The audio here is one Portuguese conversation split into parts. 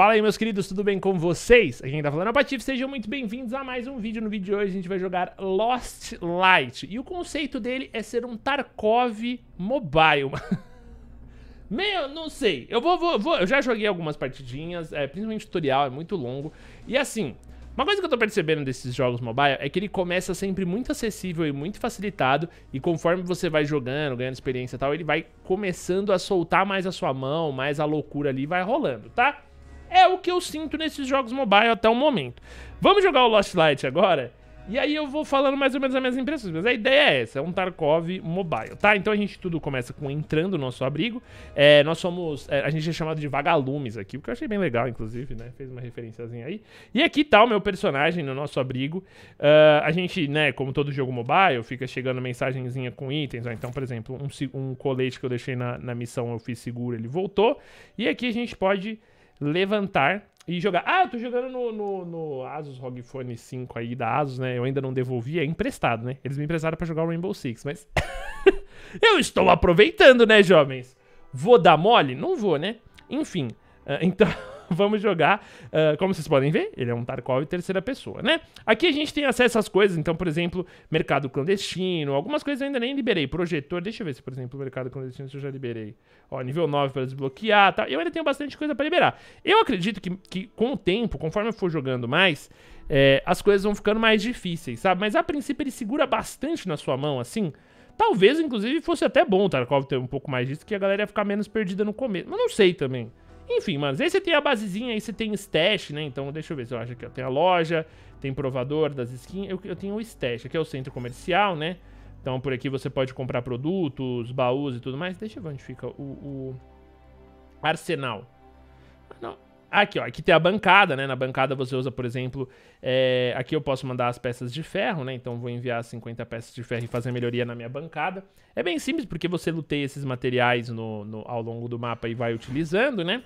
Fala aí, meus queridos, tudo bem com vocês? Aqui quem tá falando é o Patife, sejam muito bem-vindos a mais um vídeo. No vídeo de hoje a gente vai jogar Lost Light. E o conceito dele é ser um Tarkov mobile. Meu, não sei. Eu vou, vou, vou, eu já joguei algumas partidinhas, é, principalmente tutorial, é muito longo. E assim, uma coisa que eu tô percebendo desses jogos mobile é que ele começa sempre muito acessível e muito facilitado, e conforme você vai jogando, ganhando experiência e tal, ele vai começando a soltar mais a sua mão, mais a loucura ali vai rolando, tá? É o que eu sinto nesses jogos mobile até o momento. Vamos jogar o Lost Light agora? E aí eu vou falando mais ou menos as minhas impressões. Mas a ideia é essa, é um Tarkov mobile, tá? Então a gente tudo começa com entrando no nosso abrigo. É, nós somos... É, a gente é chamado de vagalumes aqui, o que eu achei bem legal, inclusive, né? Fez uma referenciazinha aí. E aqui tá o meu personagem no nosso abrigo. Uh, a gente, né, como todo jogo mobile, fica chegando mensagenzinha com itens. Ó. Então, por exemplo, um, um colete que eu deixei na, na missão, eu fiz seguro, ele voltou. E aqui a gente pode levantar e jogar. Ah, eu tô jogando no, no, no Asus ROG Phone 5 aí da Asus, né? Eu ainda não devolvi, é emprestado, né? Eles me emprestaram para jogar o Rainbow Six, mas eu estou aproveitando, né, jovens? Vou dar mole? Não vou, né? Enfim, ah, então vamos jogar. Uh, como vocês podem ver, ele é um Tarkov terceira pessoa, né? Aqui a gente tem acesso às coisas, então, por exemplo, mercado clandestino, algumas coisas eu ainda nem liberei. Projetor, deixa eu ver se, por exemplo, mercado clandestino eu já liberei. Ó, nível 9 para desbloquear tal. Tá? Eu ainda tenho bastante coisa para liberar. Eu acredito que, que com o tempo, conforme eu for jogando mais, é, as coisas vão ficando mais difíceis, sabe? Mas a princípio ele segura bastante na sua mão, assim. Talvez, inclusive, fosse até bom o Tarkov ter um pouco mais disso, que a galera ia ficar menos perdida no começo. Mas não sei também. Enfim, mano, aí você tem a basezinha, aí você tem stash, né? Então, deixa eu ver se eu acho que tem a loja, tem provador das skins. Eu, eu tenho o stash, aqui é o centro comercial, né? Então, por aqui você pode comprar produtos, baús e tudo mais. Deixa eu ver onde fica o, o... arsenal. Não, Aqui, ó, aqui tem a bancada, né? Na bancada você usa, por exemplo, é, aqui eu posso mandar as peças de ferro, né? Então vou enviar 50 peças de ferro e fazer a melhoria na minha bancada. É bem simples, porque você luteia esses materiais no, no, ao longo do mapa e vai utilizando, né?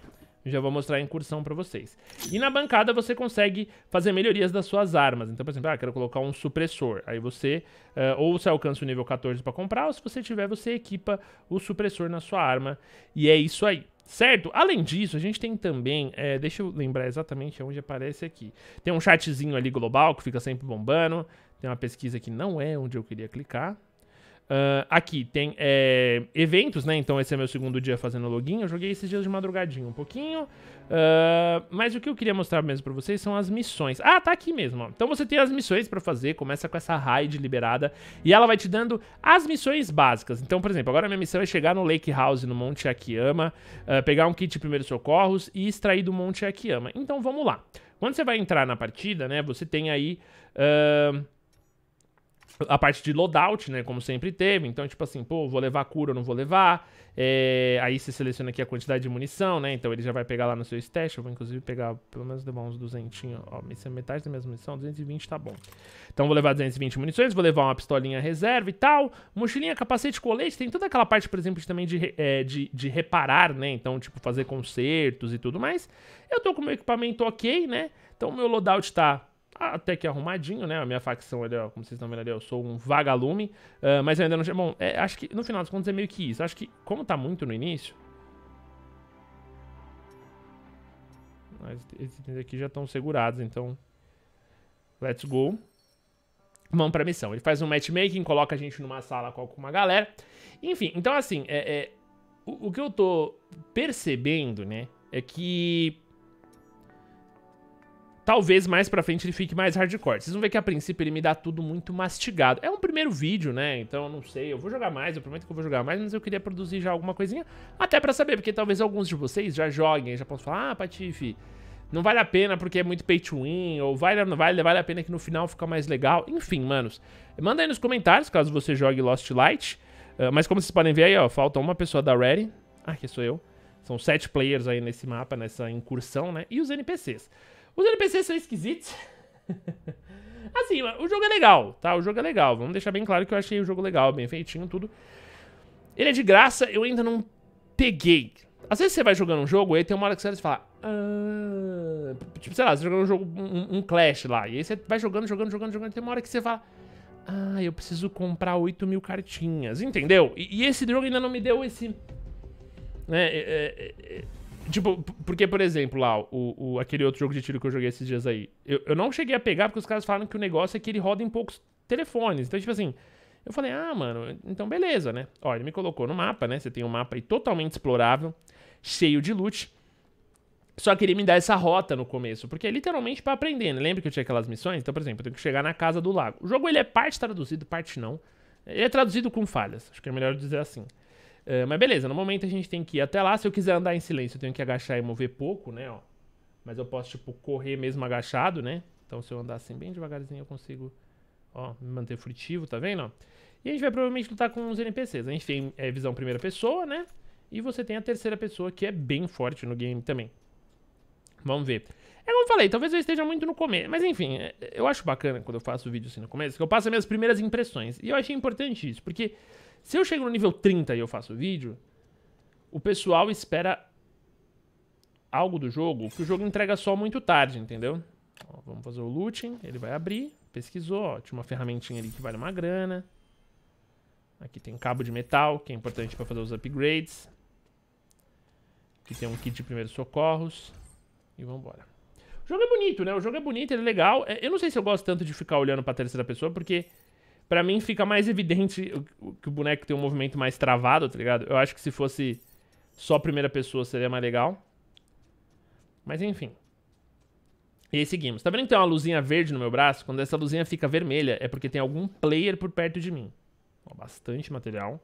Já vou mostrar a incursão para vocês. E na bancada você consegue fazer melhorias das suas armas. Então, por exemplo, ah, quero colocar um supressor. Aí você, uh, ou você alcança o nível 14 para comprar, ou se você tiver, você equipa o supressor na sua arma. E é isso aí. Certo? Além disso, a gente tem também. É, deixa eu lembrar exatamente onde aparece aqui. Tem um chatzinho ali global que fica sempre bombando. Tem uma pesquisa que não é onde eu queria clicar. Uh, aqui tem é, eventos, né? Então esse é meu segundo dia fazendo login. Eu joguei esses dias de madrugadinho um pouquinho. Uh, mas o que eu queria mostrar mesmo pra vocês são as missões. Ah, tá aqui mesmo. Ó. Então você tem as missões pra fazer. Começa com essa raid liberada. E ela vai te dando as missões básicas. Então, por exemplo, agora minha missão é chegar no Lake House, no Monte Akiyama. Uh, pegar um kit de primeiros socorros e extrair do Monte Akiyama. Então vamos lá. Quando você vai entrar na partida, né? Você tem aí... Uh, a parte de loadout, né? Como sempre teve. Então, tipo assim, pô, vou levar cura ou não vou levar. É, aí você seleciona aqui a quantidade de munição, né? Então ele já vai pegar lá no seu stash. Eu vou, inclusive, pegar pelo menos levar uns 200. Ó, isso é metade da minha munição, 220 tá bom. Então vou levar 220 munições, vou levar uma pistolinha reserva e tal. Mochilinha, capacete, colete. Tem toda aquela parte, por exemplo, de, também de, é, de, de reparar, né? Então, tipo, fazer concertos e tudo mais. Eu tô com o meu equipamento ok, né? Então o meu loadout tá até que arrumadinho, né? A minha facção ali, ó, como vocês estão vendo ali, eu sou um vagalume. Uh, mas eu ainda não... Bom, é, acho que no final dos contos é meio que isso. Acho que como tá muito no início... mas Esses itens aqui já estão segurados, então... Let's go. Vamos pra missão. Ele faz um matchmaking, coloca a gente numa sala com uma galera. Enfim, então assim, é, é o, o que eu tô percebendo, né? É que Talvez mais pra frente ele fique mais hardcore. Vocês vão ver que a princípio ele me dá tudo muito mastigado. É um primeiro vídeo, né? Então eu não sei. Eu vou jogar mais, eu prometo que eu vou jogar mais, mas eu queria produzir já alguma coisinha. Até pra saber, porque talvez alguns de vocês já joguem, já possam falar, ah, Patife, não vale a pena porque é muito pay to win, ou vale não vale, vale a pena que no final fica mais legal. Enfim, manos. Manda aí nos comentários caso você jogue Lost Light. Uh, mas como vocês podem ver aí, ó, falta uma pessoa da Ready. Ah, que sou eu. São sete players aí nesse mapa, nessa incursão, né? E os NPCs. Os NPCs são esquisitos. assim, o jogo é legal, tá? O jogo é legal. Vamos deixar bem claro que eu achei o jogo legal, bem feitinho, tudo. Ele é de graça, eu ainda não peguei. Às vezes você vai jogando um jogo, aí tem uma hora que você fala... Ah... Tipo, sei lá, você jogando um jogo, um, um Clash lá. E aí você vai jogando, jogando, jogando, jogando. Tem uma hora que você fala... Ah, eu preciso comprar 8 mil cartinhas, entendeu? E, e esse jogo ainda não me deu esse... Né, é, é, é Tipo, porque, por exemplo, lá, o, o, aquele outro jogo de tiro que eu joguei esses dias aí, eu, eu não cheguei a pegar porque os caras falaram que o negócio é que ele roda em poucos telefones. Então, tipo assim, eu falei, ah, mano, então beleza, né? Ó, ele me colocou no mapa, né? Você tem um mapa aí totalmente explorável, cheio de loot. Só que ele me dá essa rota no começo, porque é literalmente para aprender, né? Lembra que eu tinha aquelas missões? Então, por exemplo, eu tenho que chegar na casa do lago. O jogo, ele é parte traduzido, parte não. Ele é traduzido com falhas, acho que é melhor dizer assim. Eh, mas beleza, no momento a gente tem que ir até lá. Se eu quiser andar em silêncio, eu tenho que agachar e mover pouco, né? Ó. Mas eu posso, tipo, correr mesmo agachado, né? Então se eu andar assim bem devagarzinho, eu consigo ó, me manter furtivo, tá vendo? E a gente vai provavelmente lutar com os NPCs. A gente tem é, visão primeira pessoa, né? E você tem a terceira pessoa, que é bem forte no game também. Vamos ver. É como eu falei, talvez eu esteja muito no começo. Mas enfim, eh, eu acho bacana quando eu faço vídeo assim no começo, que eu passo as minhas primeiras impressões. E eu achei importante isso, porque se eu chego no nível 30 e eu faço vídeo, o pessoal espera algo do jogo que o jogo entrega só muito tarde, entendeu? Ó, vamos fazer o looting, ele vai abrir, pesquisou, ó, tinha uma ferramentinha ali que vale uma grana. Aqui tem um cabo de metal, que é importante para fazer os upgrades. Aqui tem um kit de primeiros socorros. E vambora. O jogo é bonito, né? O jogo é bonito, ele é legal. É, eu não sei se eu gosto tanto de ficar olhando pra terceira pessoa, porque para mim fica mais evidente que o boneco tem um movimento mais travado, tá ligado? Eu acho que se fosse só primeira pessoa seria mais legal. Mas enfim. E aí seguimos. Tá vendo que tem uma luzinha verde no meu braço? Quando essa luzinha fica vermelha, é porque tem algum player por perto de mim. Ó, bastante material.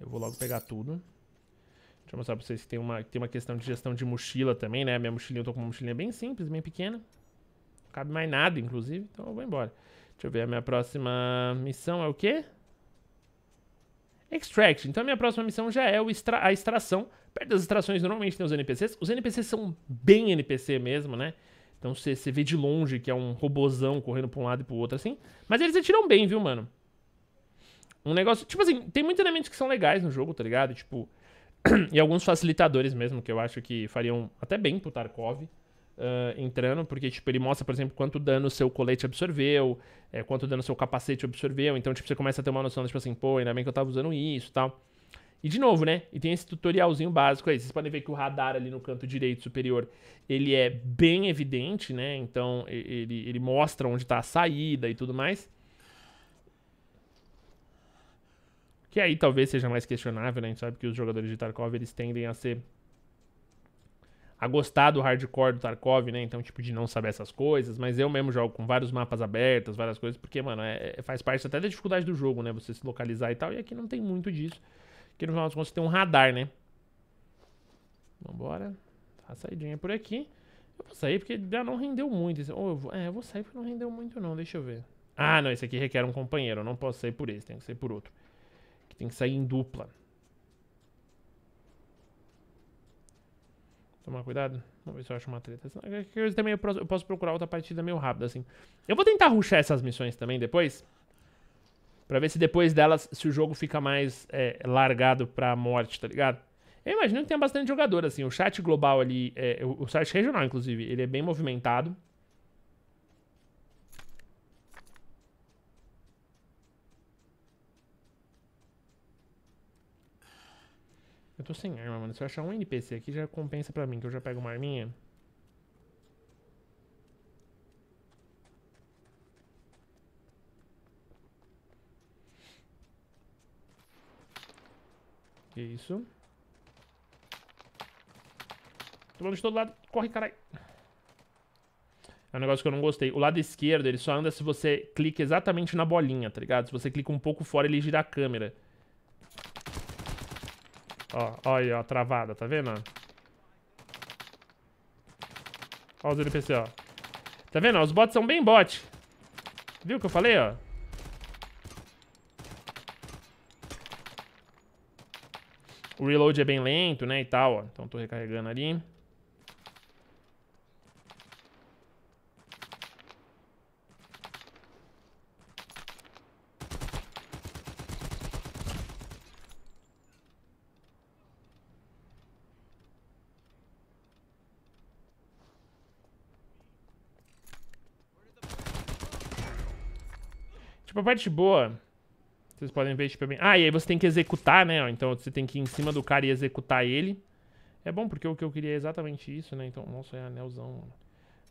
Eu vou logo pegar tudo. Deixa eu mostrar pra vocês que tem uma, tem uma questão de gestão de mochila também, né? Minha mochilinha, eu tô com uma mochilinha bem simples, bem pequena. Não cabe mais nada, inclusive, então eu vou embora. Deixa eu ver, a minha próxima missão é o quê? Extract. Então a minha próxima missão já é extra a extração. Perto das extrações normalmente tem os NPCs. Os NPCs são bem NPC mesmo, né? Então você, você vê de longe que é um robozão correndo pra um lado e pro outro, assim. Mas eles atiram bem, viu, mano? Um negócio... Tipo assim, tem muitos elementos que são legais no jogo, tá ligado? Tipo... e alguns facilitadores mesmo, que eu acho que fariam até bem pro Tarkov. Uh, entrando, porque tipo, ele mostra, por exemplo, quanto dano seu colete absorveu, é, quanto dano seu capacete absorveu. Então, tipo, você começa a ter uma noção, tipo assim, pô, ainda bem que eu tava usando isso tal. E de novo, né? E tem esse tutorialzinho básico aí. Vocês podem ver que o radar ali no canto direito superior, ele é bem evidente, né? Então, ele, ele mostra onde tá a saída e tudo mais. Que aí talvez seja mais questionável, né? A gente sabe que os jogadores de Tarkov, eles tendem a ser a gostar do hardcore do Tarkov, né? Então, tipo, de não saber essas coisas. Mas eu mesmo jogo com vários mapas abertos, várias coisas, porque, mano, é, é faz parte até da dificuldade do jogo, né? Você se localizar e tal. E aqui não tem muito disso. Aqui no final das contas tem um radar, né? Vambora. A saidinha por aqui. Eu vou sair porque já não rendeu muito. eu vou... É, eu vou sair porque não rendeu muito, não. Deixa eu ver. Ah, não, esse aqui requer um companheiro. Eu não posso sair por esse, tem que sair por outro. Aqui tem que sair em dupla. Tomar cuidado. Vamos ver se eu acho uma treta. É eu também eu posso procurar outra partida meio rápida, assim. Eu vou tentar ruxar essas missões também depois. Pra ver se depois delas, se o jogo fica mais é, largado pra morte, tá ligado? Eu imagino que tem bastante jogador, assim. O chat global ali, é, o, o site regional, inclusive, ele é bem movimentado. Eu tô sem arma, mano. Se eu achar um NPC aqui, já compensa pra mim, que eu já pego uma arminha. Que isso. Tomando de todo lado. Corre, caralho. É um negócio que eu não gostei. O lado esquerdo, ele só anda se você clica exatamente na bolinha, tá ligado? Se você clica um pouco fora, ele gira a câmera. Ó, ó aí, ó, travada, tá vendo? Ó os NPC, ó. Tá vendo? Os bots são bem bot. Viu o que eu falei, ó? O reload é bem lento, né, e tal, ó. Então tô recarregando ali. Tipo, a parte boa... Vocês podem ver, tipo, é bem... Ah, e aí você tem que executar, né? Então você tem que ir em cima do cara e executar ele. É bom, porque o que eu queria é exatamente isso, né? Então, nossa, é anelzão.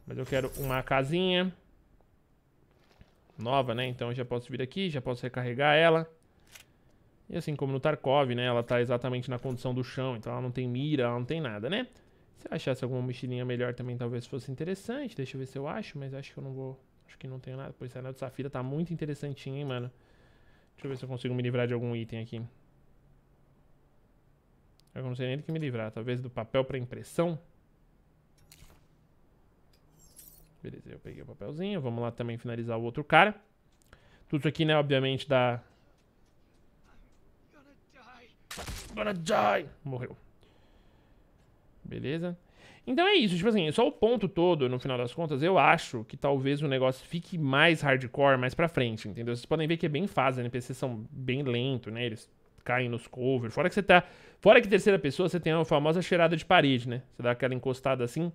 Mas eu quero uma casinha. Nova, né? Então já posso vir aqui, já posso recarregar ela. E assim como no Tarkov, né? Ela tá exatamente na condição do chão, então ela não tem mira, ela não tem nada, né? Se eu achasse alguma mochilinha melhor também talvez fosse interessante. Deixa eu ver se eu acho, mas acho que eu não vou Acho que não tenho nada. Pois anel de safira tá muito interessantinho, hein, mano. Deixa eu ver se eu consigo me livrar de algum item aqui. Eu não sei nem do que me livrar. Talvez do papel para impressão. Beleza, eu peguei o papelzinho. Vamos lá também finalizar o outro cara. Tudo aqui, né, obviamente, da... Gonna die! Morreu. Beleza. Então é isso, tipo assim, só o ponto todo, no final das contas, eu acho que talvez o negócio fique mais hardcore mais pra frente, entendeu? Vocês podem ver que é bem fácil, os NPCs são bem lento, né? Eles caem nos covers. Fora que você tá. Fora que terceira pessoa, você tem a famosa cheirada de parede, né? Você dá aquela encostada assim.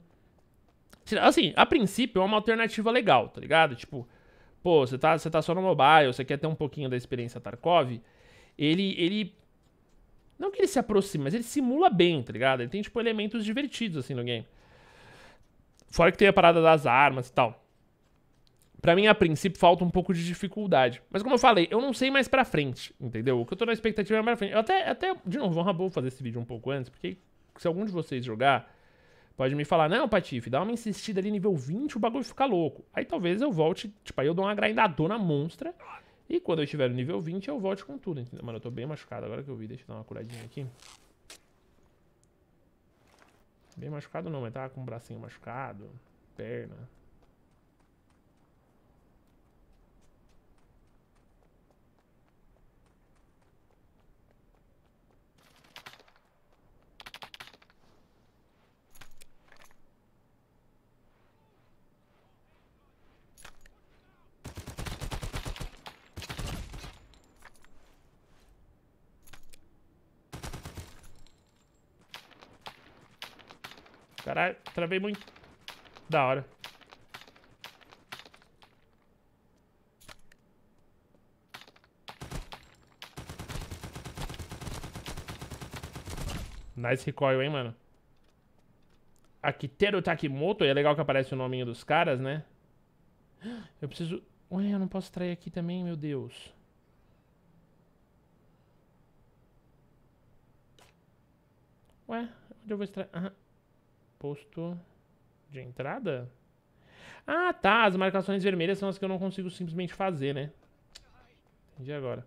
Assim, a princípio é uma alternativa legal, tá ligado? Tipo, pô, você tá, você tá só no mobile, você quer ter um pouquinho da experiência Tarkov. Ele, ele não que ele se aproxime, mas ele simula bem, tá ligado? Ele tem, tipo, elementos divertidos, assim, no game. Fora que tem a parada das armas e tal. Pra mim, a princípio, falta um pouco de dificuldade. Mas como eu falei, eu não sei mais pra frente, entendeu? O que eu tô na expectativa é mais pra frente. Eu até, até de novo, vamos é vou fazer esse vídeo um pouco antes, porque se algum de vocês jogar, pode me falar, não, Patife, dá uma insistida ali nível 20, o bagulho fica louco. Aí talvez eu volte, tipo, aí eu dou uma grindadona monstra e quando eu estiver no nível 20, eu volto com tudo, entendeu? Mano, eu tô bem machucado agora que eu vi. Deixa eu dar uma curadinha aqui. Bem machucado não, mas tá com o bracinho machucado, perna. Caralho, travei muito. Da hora. Nice recoil, hein, mano. Akiteru Takimoto. E é legal que aparece o nominho dos caras, né? Eu preciso... Ué, eu não posso trair aqui também, meu Deus. Ué, onde eu vou extrair? Aham. Uhum. Posto de entrada? Ah, tá. As marcações vermelhas são as que eu não consigo simplesmente fazer, né? Entendi agora.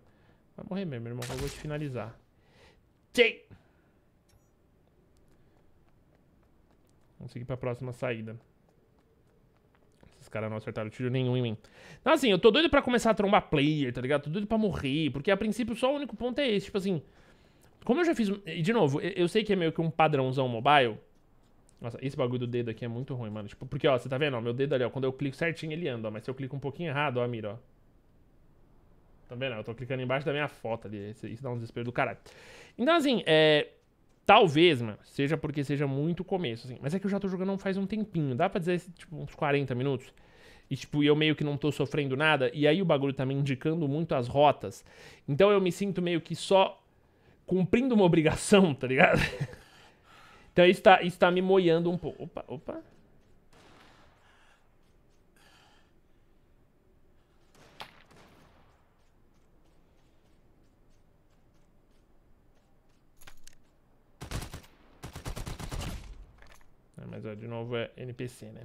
Vai morrer mesmo, irmão. Eu vou te finalizar. Tchei! Vamos seguir pra próxima saída. Esses caras não acertaram tiro nenhum em mim. Então, assim, eu tô doido pra começar a trombar player, tá ligado? Tô doido pra morrer, porque a princípio só o único ponto é esse. Tipo assim, como eu já fiz... E, de novo, eu sei que é meio que um padrãozão mobile... Nossa, esse bagulho do dedo aqui é muito ruim, mano. Tipo, porque, ó, você tá vendo? Ó, meu dedo ali, ó. Quando eu clico certinho, ele anda, ó. Mas se eu clico um pouquinho errado, ó, mira, ó. Tá vendo? Eu tô clicando embaixo da minha foto ali. Isso, isso dá um desespero do caralho. Então, assim, é... Talvez, mano, seja porque seja muito começo, assim. Mas é que eu já tô jogando faz um tempinho. Dá pra dizer, tipo, uns 40 minutos? E, tipo, eu meio que não tô sofrendo nada. E aí o bagulho tá me indicando muito as rotas. Então eu me sinto meio que só cumprindo uma obrigação, tá ligado? Então isso está, isso tá me moiando um pouco. Opa, opa. Ah, mas ó, de novo é NPC, né?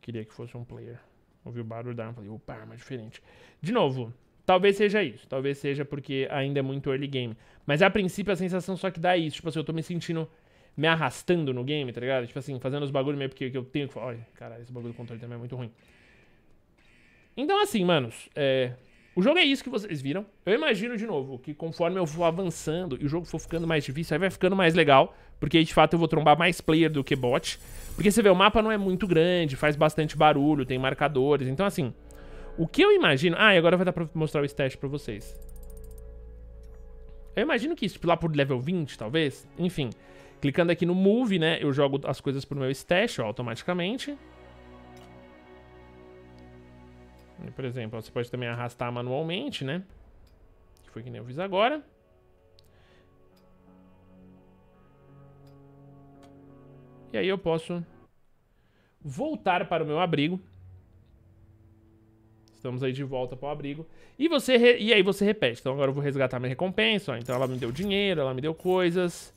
Queria que fosse um player. Ouvi o barulho da arma. Falei, opa, arma diferente. De novo. Talvez seja isso. Talvez seja porque ainda é muito early game. Mas a princípio a sensação só que dá é isso. Tipo assim, eu tô me sentindo. Me arrastando no game, tá ligado? Tipo assim, fazendo os bagulhos meio porque eu tenho que. Olha, caralho, esse bagulho do controle também é muito ruim. Então, assim, manos, é... o jogo é isso que vocês viram. Eu imagino, de novo, que conforme eu vou avançando e o jogo for ficando mais difícil, aí vai ficando mais legal, porque aí, de fato, eu vou trombar mais player do que bot. Porque, você vê, o mapa não é muito grande, faz bastante barulho, tem marcadores, então, assim... O que eu imagino... Ah, e agora vai dar pra mostrar o stash pra vocês. Eu imagino que isso, lá por level 20, talvez. Enfim, clicando aqui no Move, né? Eu jogo as coisas pro meu stash ó, automaticamente. E, por exemplo, você pode também arrastar manualmente, né? Que foi que nem eu fiz agora. E aí eu posso voltar para o meu abrigo Estamos aí de volta para o abrigo. E, você re... e aí você repete. Então agora eu vou resgatar minha recompensa. Ó. Então ela me deu dinheiro, ela me deu coisas.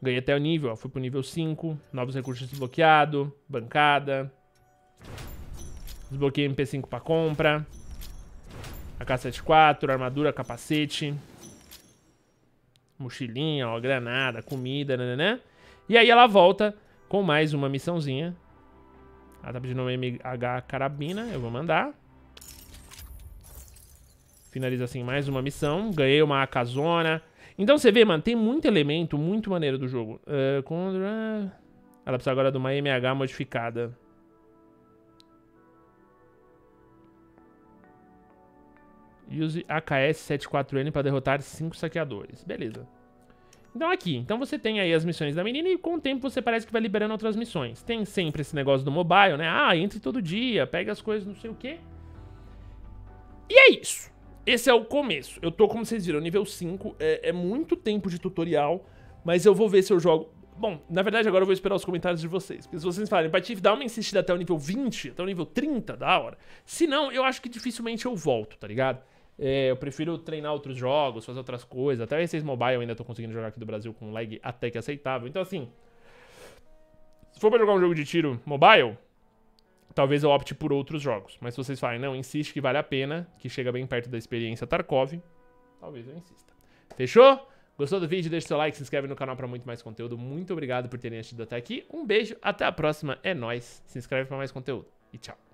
Ganhei até o nível, ó. Fui pro nível 5. Novos recursos desbloqueados. Bancada. Desbloqueei MP5 para compra. AK-74, armadura, capacete. Mochilinha, ó, granada, comida, né? E aí ela volta com mais uma missãozinha ela tá pedindo uma é MH carabina, eu vou mandar. Finaliza assim mais uma missão. Ganhei uma acazona. Então você vê, mano, tem muito elemento, muito maneiro do jogo. Uh, contra... Ela precisa agora de uma MH modificada. Use AKS-74N para derrotar 5 saqueadores. Beleza. Então aqui, então você tem aí as missões da menina e com o tempo você parece que vai liberando outras missões. Tem sempre esse negócio do mobile, né? Ah, entre todo dia, pega as coisas, não sei o quê. E é isso. Esse é o começo. Eu tô, como vocês viram, nível 5. É, é muito tempo de tutorial, mas eu vou ver se eu jogo... Bom, na verdade agora eu vou esperar os comentários de vocês. Porque se vocês falarem, Patife, dá uma insistida até o nível 20, até o nível 30, da hora. Se não, eu acho que dificilmente eu volto, tá ligado? É, eu prefiro treinar outros jogos, fazer outras coisas. Até esses mobile eu ainda tô conseguindo jogar aqui do Brasil com um lag até que aceitável. Então, assim. Se for pra jogar um jogo de tiro mobile, talvez eu opte por outros jogos. Mas se vocês falarem, não, insiste que vale a pena, que chega bem perto da experiência Tarkov, talvez eu insista. Fechou? Gostou do vídeo? Deixa o seu like, se inscreve no canal para muito mais conteúdo. Muito obrigado por terem assistido até aqui. Um beijo, até a próxima. É nós. Se inscreve para mais conteúdo e tchau.